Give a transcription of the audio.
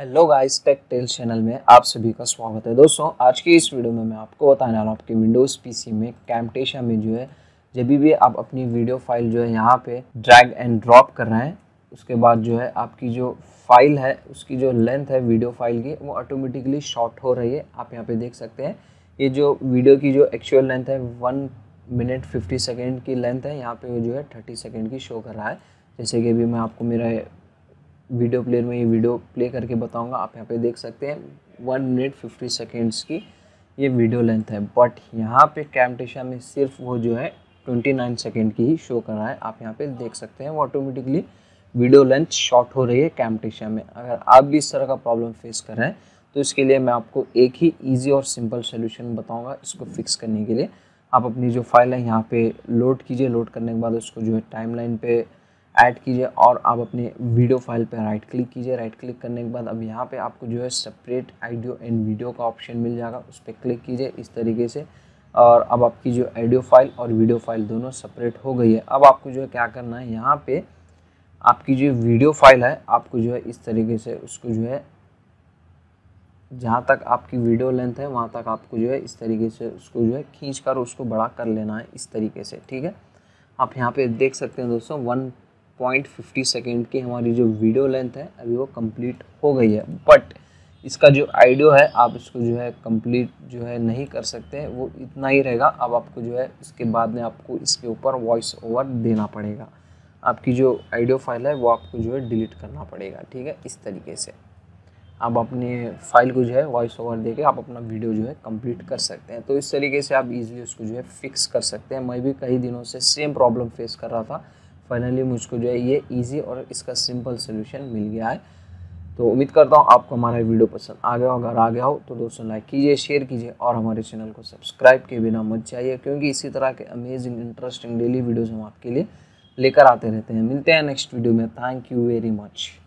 hello guys Tech Tell channel में आप सभी का स्वागत है दोस्तों आज की इस वीडियो में मैं आपको बताने वाला हूँ आपके विंडोज़ पीसी में कैमटेशा में जो है जब भी आप अपनी वीडियो फाइल जो है यहाँ पे ड्रैग एंड ड्रॉप कर रहे हैं उसके बाद जो है आपकी जो फाइल है उसकी जो लेंथ है वीडियो फाइल की वो ऑटोमेटिकली शॉर्ट हो रही है आप यहाँ पर देख सकते हैं ये जो वीडियो की जो एक्चुअल लेंथ है वन मिनट फिफ्टी सेकेंड की लेंथ है यहाँ पर जो है थर्टी सेकेंड की शो कर रहा है जैसे कि अभी मैं आपको मेरा वीडियो प्लेयर में ये वीडियो प्ले करके बताऊंगा आप यहाँ पे देख सकते हैं वन मिनट फिफ्टी सेकेंड्स की ये वीडियो लेंथ है बट यहाँ पे कैमटेशा में सिर्फ वो जो है ट्वेंटी नाइन सेकेंड की ही शो कर रहा है आप यहाँ पे देख सकते हैं वो ऑटोमेटिकली वीडियो लेंथ शॉर्ट हो रही है कैमटेशा में अगर आप भी इस तरह का प्रॉब्लम फेस कर रहे हैं तो इसके लिए मैं आपको एक ही ईजी और सिंपल सोल्यूशन बताऊँगा इसको फिक्स करने के लिए आप अपनी जो फाइल है यहाँ पर लोड कीजिए लोड करने के बाद उसको जो है टाइम पे ऐड कीजिए और आप अपने वीडियो फाइल पर राइट क्लिक कीजिए राइट क्लिक करने के बाद अब यहाँ पे आपको जो है सेपरेट आइडियो एंड वीडियो का ऑप्शन मिल जाएगा उस पर क्लिक कीजिए इस तरीके से और अब आपकी जो ऑडियो फाइल और वीडियो फाइल दोनों सेपरेट हो गई है अब आपको जो है क्या करना है यहाँ पे आपकी जो वीडियो फाइल है आपको जो है इस तरीके से उसको जो है जहाँ तक आपकी वीडियो लेंथ है वहाँ तक आपको जो है इस तरीके से उसको जो है खींच कर उसको बड़ा कर लेना है इस तरीके से ठीक है आप यहाँ पे देख सकते हैं दोस्तों वन पॉइंट फिफ्टी सेकेंड की हमारी जो वीडियो लेंथ है अभी वो कंप्लीट हो गई है बट इसका जो आइडियो है आप इसको जो है कंप्लीट जो है नहीं कर सकते वो इतना ही रहेगा अब आपको जो है इसके बाद में आपको इसके ऊपर वॉइस ओवर देना पड़ेगा आपकी जो आइडियो फाइल है वो आपको जो है डिलीट करना पड़ेगा ठीक है इस तरीके से आप अपने फाइल को जो है वॉइस ओवर दे के आप अपना वीडियो जो है कंप्लीट कर सकते हैं तो इस तरीके से आप इजीली उसको जो है फिक्स कर सकते हैं मैं भी कई दिनों से सेम प्रॉब्लम फेस कर रहा था फाइनली मुझको जो है ये ईजी और इसका सिंपल सोल्यूशन मिल गया है तो उम्मीद करता हूँ आपको हमारा वीडियो पसंद आ गया हो अगर आ गया हो तो दोस्तों लाइक कीजिए शेयर कीजिए और हमारे चैनल को सब्सक्राइब किए बिना मत जाइए क्योंकि इसी तरह के अमेजिंग इंटरेस्टिंग डेली वीडियोज़ हम आपके लिए लेकर आते रहते हैं मिलते हैं नेक्स्ट वीडियो में थैंक यू वेरी मच